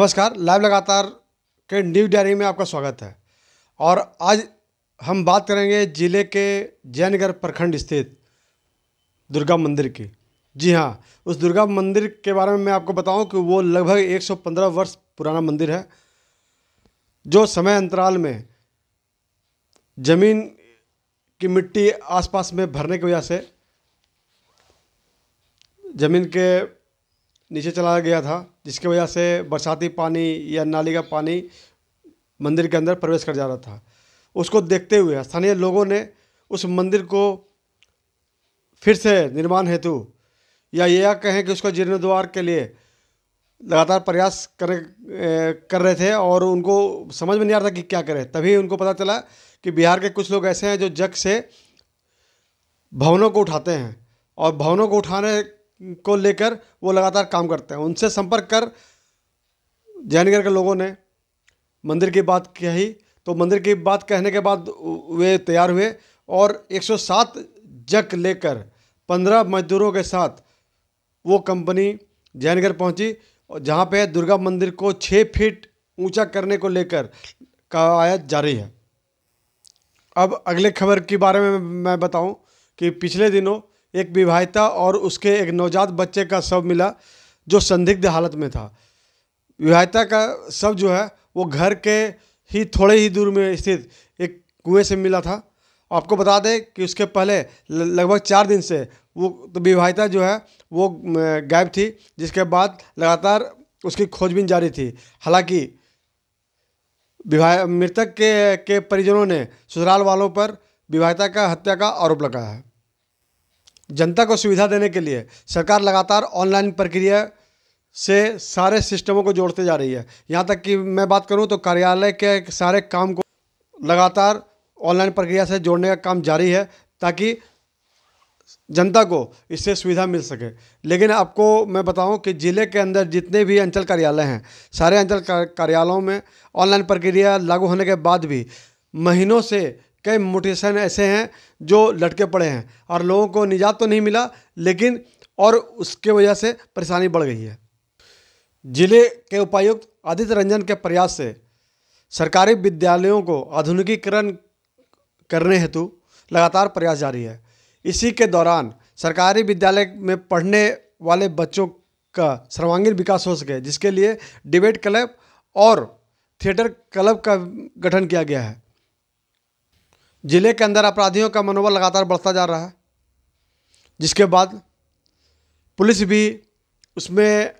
नमस्कार लाइव लगातार के न्यूज डायरी में आपका स्वागत है और आज हम बात करेंगे ज़िले के जयनगर प्रखंड स्थित दुर्गा मंदिर की जी हाँ उस दुर्गा मंदिर के बारे में मैं आपको बताऊं कि वो लगभग 115 वर्ष पुराना मंदिर है जो समय अंतराल में ज़मीन की मिट्टी आसपास में भरने की वजह से ज़मीन के नीचे चला गया था जिसकी वजह से बरसाती पानी या नाली का पानी मंदिर के अंदर प्रवेश कर जा रहा था उसको देखते हुए स्थानीय लोगों ने उस मंदिर को फिर से निर्माण हेतु या यह कहें कि उसको जीर्णोद्वार के लिए लगातार प्रयास कर कर रहे थे और उनको समझ में नहीं आ रहा था कि क्या करें तभी उनको पता चला कि बिहार के कुछ लोग ऐसे हैं जो जग से भवनों को उठाते हैं और भवनों को उठाने को लेकर वो लगातार काम करते हैं उनसे संपर्क कर जैनगर के लोगों ने मंदिर की बात कही तो मंदिर की बात कहने के बाद वे तैयार हुए और 107 जग लेकर 15 मजदूरों के साथ वो कंपनी जैनगर पहुंची जहां पे दुर्गा मंदिर को 6 फीट ऊंचा करने को लेकर कवायद जारी है अब अगले खबर के बारे में मैं बताऊं कि पिछले दिनों एक विवाहिता और उसके एक नवजात बच्चे का शव मिला जो संदिग्ध हालत में था विवाहिता का शव जो है वो घर के ही थोड़े ही दूर में स्थित एक कुएं से मिला था आपको बता दें कि उसके पहले लगभग चार दिन से वो तो विवाहिता जो है वो गायब थी जिसके बाद लगातार उसकी खोजबीन जारी थी हालांकि विवाह मृतक के के परिजनों ने ससुराल वालों पर विवाहिता का हत्या का आरोप लगाया है जनता को सुविधा देने के लिए सरकार लगातार ऑनलाइन प्रक्रिया से सारे सिस्टमों को जोड़ते जा रही है यहाँ तक कि मैं बात करूँ तो कार्यालय के सारे काम को लगातार ऑनलाइन प्रक्रिया से जोड़ने का काम जारी है ताकि जनता को इससे सुविधा मिल सके लेकिन आपको मैं बताऊं कि ज़िले के अंदर जितने भी अंचल कार्यालय हैं सारे अंचल कार्यालयों में ऑनलाइन प्रक्रिया लागू होने के बाद भी महीनों से कई मोटिवेशन ऐसे हैं जो लटके पड़े हैं और लोगों को निजात तो नहीं मिला लेकिन और उसके वजह से परेशानी बढ़ गई है जिले के उपायुक्त आदित्य रंजन के प्रयास से सरकारी विद्यालयों को आधुनिकीकरण करने हेतु लगातार प्रयास जारी है इसी के दौरान सरकारी विद्यालय में पढ़ने वाले बच्चों का सर्वांगीण विकास हो सके जिसके लिए डिबेट क्लब और थिएटर क्लब का गठन किया गया है जिले के अंदर अपराधियों का मनोबल लगातार बढ़ता जा रहा है जिसके बाद पुलिस भी उसमें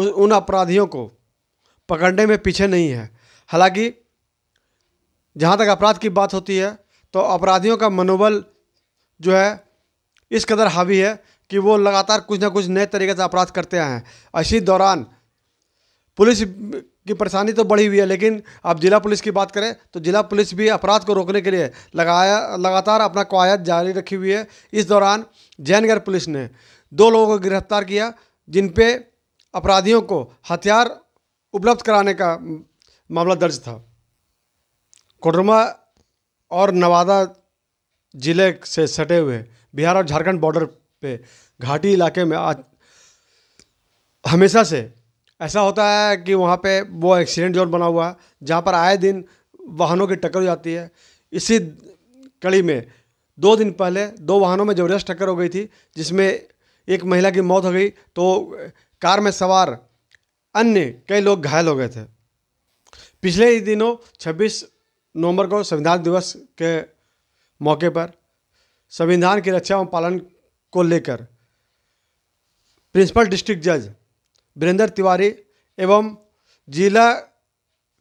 उस उन अपराधियों को पकड़ने में पीछे नहीं है हालांकि जहाँ तक अपराध की बात होती है तो अपराधियों का मनोबल जो है इस कदर हावी है कि वो लगातार कुछ ना कुछ नए तरीके से अपराध करते आए हैं इसी दौरान पुलिस की परेशानी तो बढ़ी हुई है लेकिन आप जिला पुलिस की बात करें तो जिला पुलिस भी अपराध को रोकने के लिए लगाया लगातार अपना कवायद जारी रखी हुई है इस दौरान जैनगढ़ पुलिस ने दो लोगों को गिरफ्तार किया जिन पे अपराधियों को हथियार उपलब्ध कराने का मामला दर्ज था कोडरमा और नवादा जिले से सटे हुए बिहार और झारखंड बॉर्डर पे घाटी इलाके में आज हमेशा से ऐसा होता है कि वहाँ पे वो एक्सीडेंट जोन बना हुआ है जहाँ पर आए दिन वाहनों की टक्कर हो जाती है इसी कड़ी में दो दिन पहले दो वाहनों में ज़बरदस्त टक्कर हो गई थी जिसमें एक महिला की मौत हो गई तो कार में सवार अन्य कई लोग घायल हो गए थे पिछले ही दिनों 26 नवंबर को संविधान दिवस के मौके पर संविधान की रक्षा एवं पालन को लेकर प्रिंसिपल डिस्ट्रिक्ट जज वीरेंद्र तिवारी एवं जिला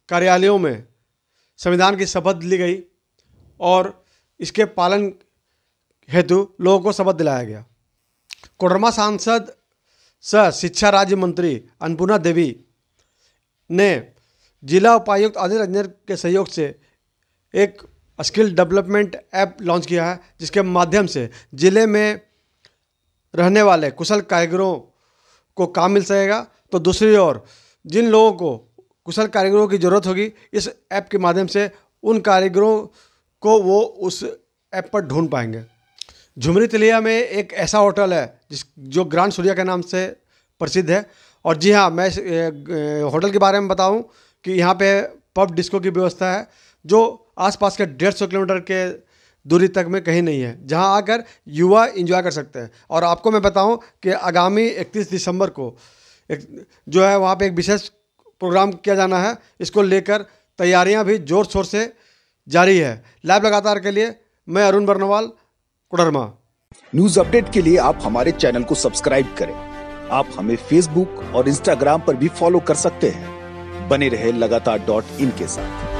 कार्यालयों में संविधान की शपथ ली गई और इसके पालन हेतु लोगों को शपथ दिलाया गया कोडरमा सांसद सह शिक्षा राज्य मंत्री अन्नपूर्णा देवी ने जिला उपायुक्त अजय रंजन के सहयोग से एक स्किल डेवलपमेंट ऐप लॉन्च किया है जिसके माध्यम से ज़िले में रहने वाले कुशल कारीगरों को काम मिल सकेगा तो दूसरी ओर जिन लोगों को कुशल कारीगरों की ज़रूरत होगी इस ऐप के माध्यम से उन कारीगरों को वो उस ऐप पर ढूंढ पाएंगे झुमरी तिलिया में एक ऐसा होटल है जिस जो ग्रांड सूर्या के नाम से प्रसिद्ध है और जी हाँ मैं होटल के बारे में बताऊं कि यहाँ पे पब डिस्को की व्यवस्था है जो आसपास के डेढ़ सौ किलोमीटर के दूरी तक में कहीं नहीं है जहां आकर युवा इंजॉय कर सकते हैं और आपको मैं बताऊं कि आगामी 31 दिसंबर को एक जो है वहां पे एक विशेष प्रोग्राम किया जाना है इसको लेकर तैयारियां भी ज़ोर शोर से जारी है लाइव लगातार के लिए मैं अरुण बर्नवाल कुडरमा न्यूज अपडेट के लिए आप हमारे चैनल को सब्सक्राइब करें आप हमें फेसबुक और इंस्टाग्राम पर भी फॉलो कर सकते हैं बने रहे लगातार डॉट इन के साथ